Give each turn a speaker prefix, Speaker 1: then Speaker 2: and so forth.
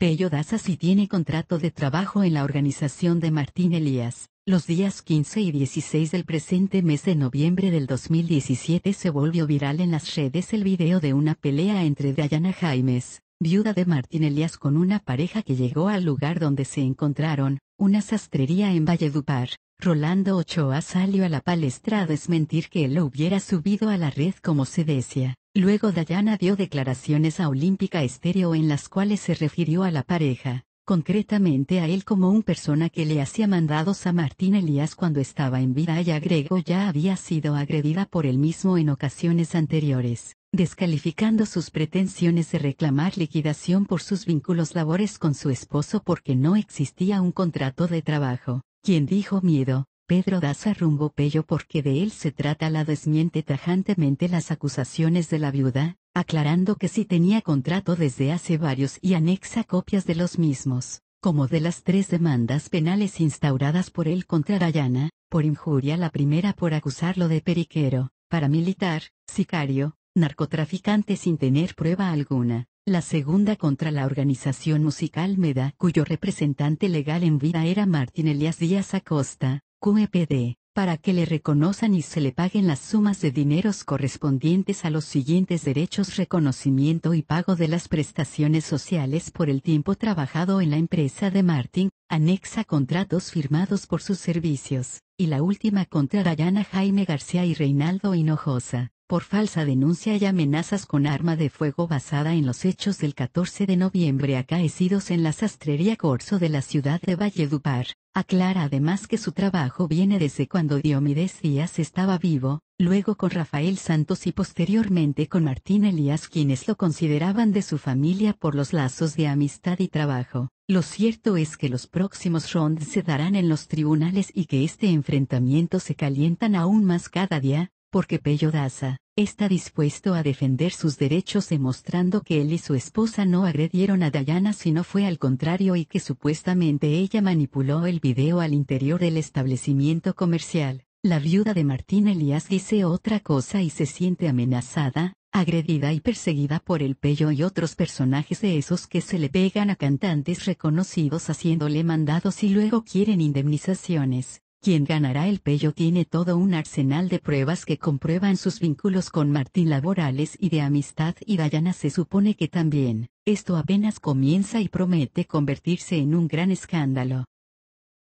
Speaker 1: Pello Daza si tiene contrato de trabajo en la organización de Martín Elías. Los días 15 y 16 del presente mes de noviembre del 2017 se volvió viral en las redes el video de una pelea entre Dayana Jaimes, viuda de Martín Elías con una pareja que llegó al lugar donde se encontraron, una sastrería en Valledupar. Rolando Ochoa salió a la palestra a desmentir que él lo hubiera subido a la red como se decía. Luego Dayana dio declaraciones a Olímpica Estéreo en las cuales se refirió a la pareja, concretamente a él como un persona que le hacía mandados a Martín Elías cuando estaba en vida y agregó ya había sido agredida por él mismo en ocasiones anteriores, descalificando sus pretensiones de reclamar liquidación por sus vínculos labores con su esposo porque no existía un contrato de trabajo. Quien dijo miedo, Pedro Daza rumbo Pello porque de él se trata la desmiente tajantemente las acusaciones de la viuda, aclarando que sí tenía contrato desde hace varios y anexa copias de los mismos, como de las tres demandas penales instauradas por él contra Dayana, por injuria la primera por acusarlo de periquero, paramilitar, sicario, narcotraficante sin tener prueba alguna, la segunda contra la organización musical MEDA cuyo representante legal en vida era Martín Elías Díaz Acosta, QEPD, para que le reconozcan y se le paguen las sumas de dineros correspondientes a los siguientes derechos reconocimiento y pago de las prestaciones sociales por el tiempo trabajado en la empresa de Martin, anexa contratos firmados por sus servicios, y la última contra Dayana Jaime García y Reinaldo Hinojosa por falsa denuncia y amenazas con arma de fuego basada en los hechos del 14 de noviembre acaecidos en la sastrería Corso de la ciudad de Valledupar. Aclara además que su trabajo viene desde cuando Diomides Díaz estaba vivo, luego con Rafael Santos y posteriormente con Martín Elías quienes lo consideraban de su familia por los lazos de amistad y trabajo. Lo cierto es que los próximos rounds se darán en los tribunales y que este enfrentamiento se calientan aún más cada día, porque Pello Daza, está dispuesto a defender sus derechos demostrando que él y su esposa no agredieron a Dayana sino fue al contrario y que supuestamente ella manipuló el video al interior del establecimiento comercial. La viuda de Martín Elías dice otra cosa y se siente amenazada, agredida y perseguida por el Pello y otros personajes de esos que se le pegan a cantantes reconocidos haciéndole mandados y luego quieren indemnizaciones. Quien ganará el pello tiene todo un arsenal de pruebas que comprueban sus vínculos con Martín laborales y de amistad y Dayana se supone que también, esto apenas comienza y promete convertirse en un gran escándalo.